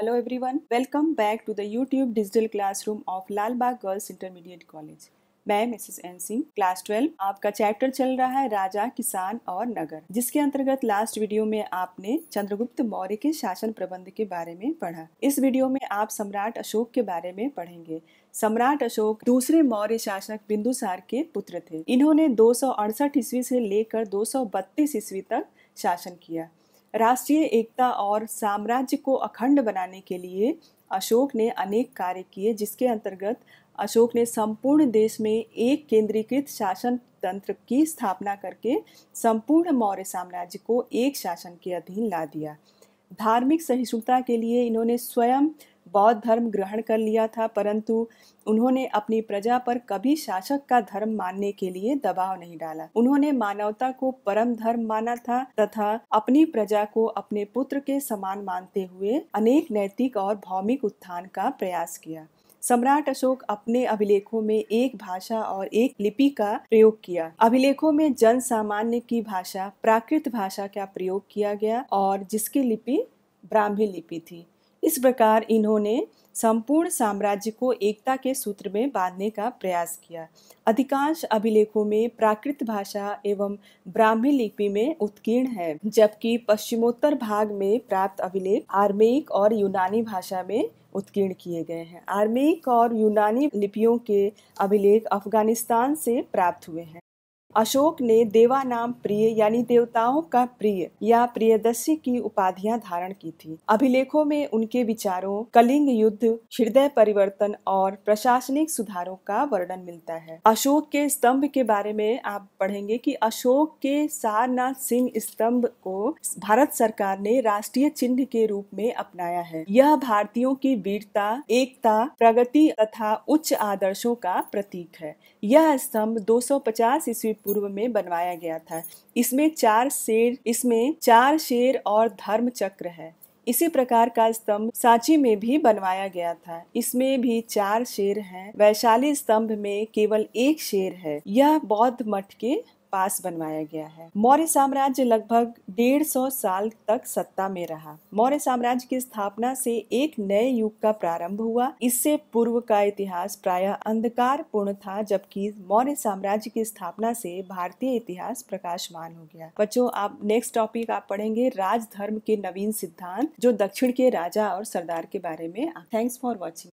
Hello everyone, welcome back to the YouTube Digital Classroom of Lal Bagh Girls Intermediate College. मैं Mrs N Singh class 12 आपका chapter चल रहा है राजा किसान और नगर जिसके अंतर्गत लास्ट वीडियो में आपने चंद्रगुप्त मौर्य के शासन प्रबंध के बारे में पढ़ा इस वीडियो में आप सम्राट अशोक के बारे में पढ़ेंगे सम्राट अशोक दूसरे मौर्य शासक बिंदुसार के पुत्र थे इन्होंने दो ईस्वी से लेकर दो ईस्वी तक शासन किया राष्ट्रीय एकता और साम्राज्य को अखंड बनाने के लिए अशोक ने अनेक कार्य किए जिसके अंतर्गत अशोक ने संपूर्ण देश में एक केंद्रीकृत शासन तंत्र की स्थापना करके संपूर्ण मौर्य साम्राज्य को एक शासन के अधीन ला दिया धार्मिक सहिष्णुता के लिए इन्होंने स्वयं बौद्ध धर्म ग्रहण कर लिया था परंतु उन्होंने अपनी प्रजा पर कभी शासक का धर्म मानने के लिए दबाव नहीं डाला उन्होंने मानवता को परम धर्म माना था तथा अपनी प्रजा को अपने पुत्र के समान मानते हुए अनेक नैतिक और भौमिक उत्थान का प्रयास किया सम्राट अशोक अपने अभिलेखों में एक भाषा और एक लिपि का प्रयोग किया अभिलेखों में जन सामान्य की भाषा प्राकृत भाषा का प्रयोग किया गया और जिसकी लिपि ब्राह्मी लिपि थी इस प्रकार इन्होंने संपूर्ण साम्राज्य को एकता के सूत्र में बांधने का प्रयास किया अधिकांश अभिलेखों में प्राकृत भाषा एवं ब्राह्मी लिपि में उत्कीर्ण है जबकि पश्चिमोत्तर भाग में प्राप्त अभिलेख आर्मेक और यूनानी भाषा में उत्कीर्ण किए गए हैं आर्मेक और यूनानी लिपियों के अभिलेख अफगानिस्तान से प्राप्त हुए हैं अशोक ने देवा नाम प्रिय यानी देवताओं का प्रिय या प्रियदर्शी की उपाधियां धारण की थी अभिलेखों में उनके विचारों कलिंग युद्ध हृदय परिवर्तन और प्रशासनिक सुधारों का वर्णन मिलता है अशोक के स्तंभ के बारे में आप पढ़ेंगे कि अशोक के सारनाथ सिंह स्तंभ को भारत सरकार ने राष्ट्रीय चिन्ह के रूप में अपनाया है यह भारतीयों की वीरता एकता प्रगति तथा उच्च आदर्शों का प्रतीक है यह स्तंभ दो सौ ईस्वी पूर्व में बनवाया गया था इसमें चार शेर इसमें चार शेर और धर्म चक्र है इसी प्रकार का स्तंभ सांची में भी बनवाया गया था इसमें भी चार शेर हैं। वैशाली स्तंभ में केवल एक शेर है यह बौद्ध मठ के पास बनवाया गया है मौर्य साम्राज्य लगभग डेढ़ सौ साल तक सत्ता में रहा मौर्य साम्राज्य की स्थापना से एक नए युग का प्रारंभ हुआ इससे पूर्व का इतिहास प्रायः अंधकार पूर्ण था जबकि मौर्य साम्राज्य की स्थापना से भारतीय इतिहास प्रकाशमान हो गया बच्चों आप नेक्स्ट टॉपिक आप पढ़ेंगे राजधर्म के नवीन सिद्धांत जो दक्षिण के राजा और सरदार के बारे में थैंक्स फॉर वॉचिंग